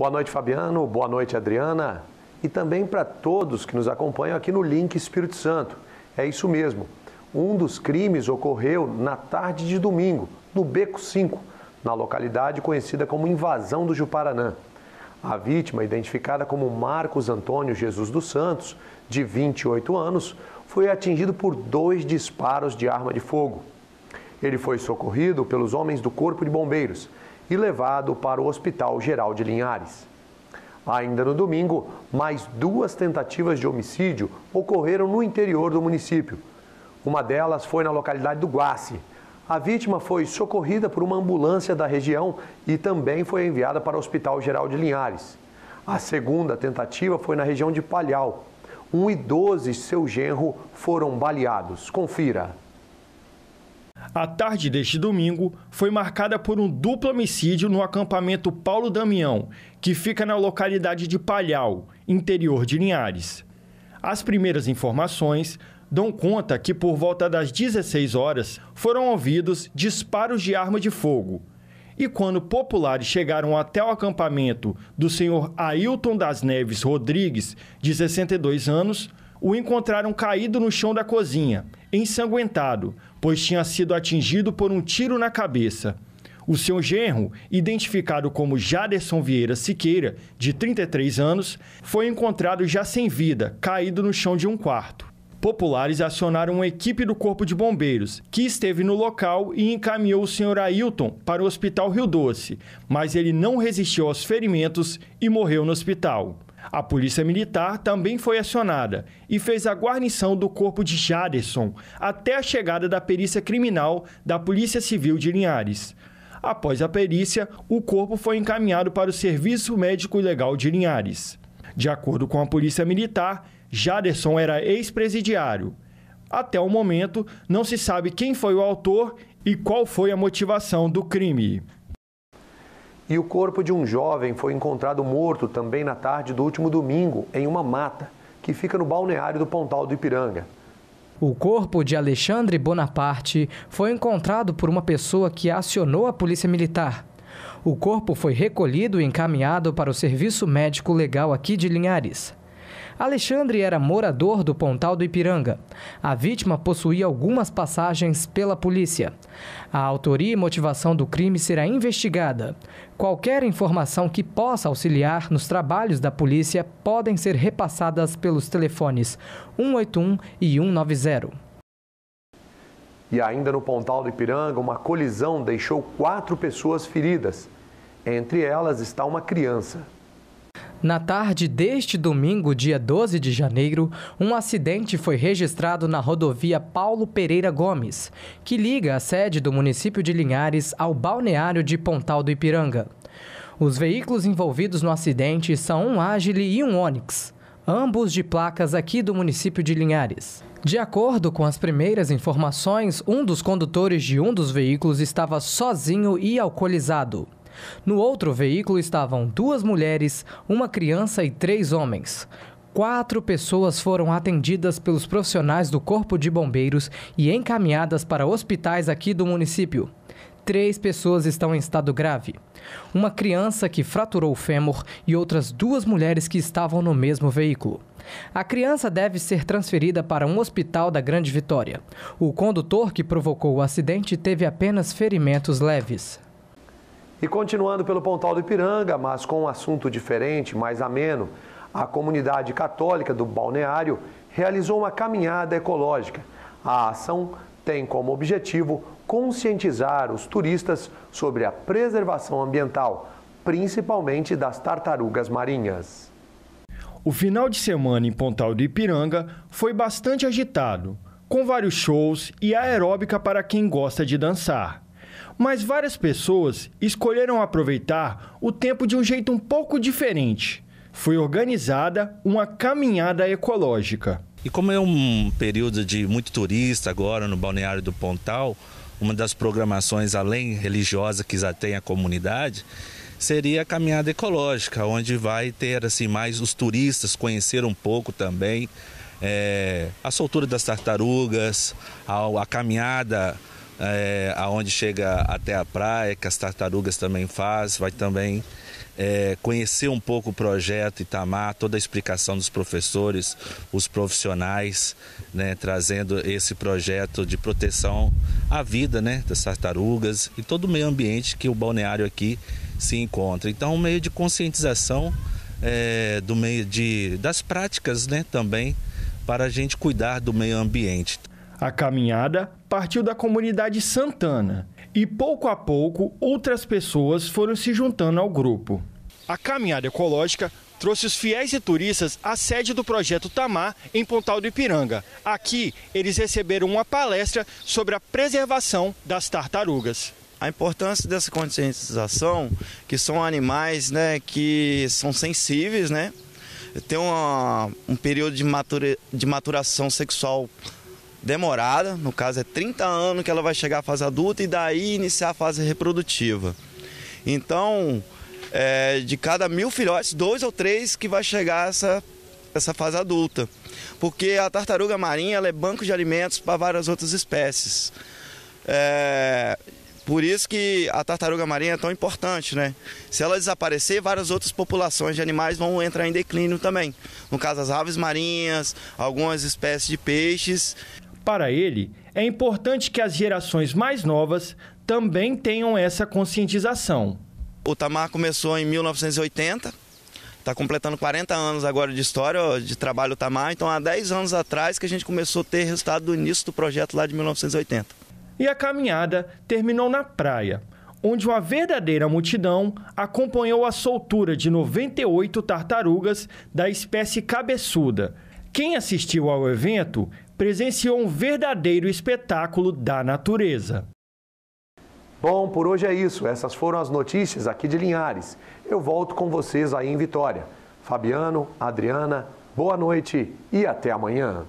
Boa noite, Fabiano. Boa noite, Adriana. E também para todos que nos acompanham aqui no Link Espírito Santo. É isso mesmo. Um dos crimes ocorreu na tarde de domingo, no Beco 5, na localidade conhecida como Invasão do Juparanã. A vítima, identificada como Marcos Antônio Jesus dos Santos, de 28 anos, foi atingido por dois disparos de arma de fogo. Ele foi socorrido pelos homens do Corpo de Bombeiros e levado para o Hospital Geral de Linhares. Ainda no domingo, mais duas tentativas de homicídio ocorreram no interior do município. Uma delas foi na localidade do Guace. A vítima foi socorrida por uma ambulância da região e também foi enviada para o Hospital Geral de Linhares. A segunda tentativa foi na região de Palhau. Um idoso e seu genro foram baleados. Confira. A tarde deste domingo foi marcada por um duplo homicídio no acampamento Paulo Damião, que fica na localidade de Palhau, interior de Linhares. As primeiras informações dão conta que por volta das 16 horas foram ouvidos disparos de arma de fogo. E quando populares chegaram até o acampamento do senhor Ailton das Neves Rodrigues, de 62 anos, o encontraram caído no chão da cozinha, ensanguentado, pois tinha sido atingido por um tiro na cabeça. O seu genro, identificado como Jaderson Vieira Siqueira, de 33 anos, foi encontrado já sem vida, caído no chão de um quarto. Populares acionaram uma equipe do Corpo de Bombeiros, que esteve no local e encaminhou o senhor Ailton para o Hospital Rio Doce, mas ele não resistiu aos ferimentos e morreu no hospital. A polícia militar também foi acionada e fez a guarnição do corpo de Jaderson até a chegada da perícia criminal da Polícia Civil de Linhares. Após a perícia, o corpo foi encaminhado para o Serviço Médico Legal de Linhares. De acordo com a Polícia Militar, Jaderson era ex-presidiário. Até o momento, não se sabe quem foi o autor e qual foi a motivação do crime. E o corpo de um jovem foi encontrado morto também na tarde do último domingo em uma mata que fica no balneário do Pontal do Ipiranga. O corpo de Alexandre Bonaparte foi encontrado por uma pessoa que acionou a Polícia Militar. O corpo foi recolhido e encaminhado para o Serviço Médico Legal aqui de Linhares. Alexandre era morador do Pontal do Ipiranga. A vítima possuía algumas passagens pela polícia. A autoria e motivação do crime será investigada. Qualquer informação que possa auxiliar nos trabalhos da polícia podem ser repassadas pelos telefones 181 e 190. E ainda no Pontal do Ipiranga, uma colisão deixou quatro pessoas feridas. Entre elas está uma criança. Na tarde deste domingo, dia 12 de janeiro, um acidente foi registrado na rodovia Paulo Pereira Gomes, que liga a sede do município de Linhares ao balneário de Pontal do Ipiranga. Os veículos envolvidos no acidente são um Agile e um Onix, ambos de placas aqui do município de Linhares. De acordo com as primeiras informações, um dos condutores de um dos veículos estava sozinho e alcoolizado. No outro veículo estavam duas mulheres, uma criança e três homens. Quatro pessoas foram atendidas pelos profissionais do Corpo de Bombeiros e encaminhadas para hospitais aqui do município. Três pessoas estão em estado grave: uma criança que fraturou o fêmur e outras duas mulheres que estavam no mesmo veículo. A criança deve ser transferida para um hospital da Grande Vitória. O condutor que provocou o acidente teve apenas ferimentos leves. E continuando pelo Pontal do Ipiranga, mas com um assunto diferente, mais ameno, a comunidade católica do balneário realizou uma caminhada ecológica. A ação tem como objetivo conscientizar os turistas sobre a preservação ambiental, principalmente das tartarugas marinhas. O final de semana em Pontal do Ipiranga foi bastante agitado, com vários shows e aeróbica para quem gosta de dançar. Mas várias pessoas escolheram aproveitar o tempo de um jeito um pouco diferente. Foi organizada uma caminhada ecológica. E como é um período de muito turista agora no Balneário do Pontal, uma das programações além religiosa que já tem a comunidade, seria a caminhada ecológica, onde vai ter assim mais os turistas conhecer um pouco também é, a soltura das tartarugas, a, a caminhada é, aonde chega até a praia, que as tartarugas também faz, vai também é, conhecer um pouco o projeto Itamar, toda a explicação dos professores, os profissionais, né, trazendo esse projeto de proteção à vida né, das tartarugas e todo o meio ambiente que o balneário aqui se encontra. Então, um meio de conscientização é, do meio de, das práticas né, também para a gente cuidar do meio ambiente. A caminhada partiu da comunidade Santana e pouco a pouco outras pessoas foram se juntando ao grupo. A caminhada ecológica trouxe os fiéis e turistas à sede do projeto Tamar, em Pontal do Ipiranga. Aqui, eles receberam uma palestra sobre a preservação das tartarugas. A importância dessa conscientização, que são animais né, que são sensíveis, né, tem uma, um período de, matura, de maturação sexual demorada, no caso é 30 anos que ela vai chegar à fase adulta e daí iniciar a fase reprodutiva. Então, é, de cada mil filhotes, dois ou três que vai chegar essa, essa fase adulta. Porque a tartaruga marinha ela é banco de alimentos para várias outras espécies. É, por isso que a tartaruga marinha é tão importante, né? Se ela desaparecer, várias outras populações de animais vão entrar em declínio também. No caso, as aves marinhas, algumas espécies de peixes. Para ele, é importante que as gerações mais novas também tenham essa conscientização. O Tamar começou em 1980, está completando 40 anos agora de história, de trabalho Tamar, então há 10 anos atrás que a gente começou a ter resultado do início do projeto lá de 1980. E a caminhada terminou na praia, onde uma verdadeira multidão acompanhou a soltura de 98 tartarugas da espécie cabeçuda. Quem assistiu ao evento presenciou um verdadeiro espetáculo da natureza. Bom, por hoje é isso. Essas foram as notícias aqui de Linhares. Eu volto com vocês aí em Vitória. Fabiano, Adriana, boa noite e até amanhã.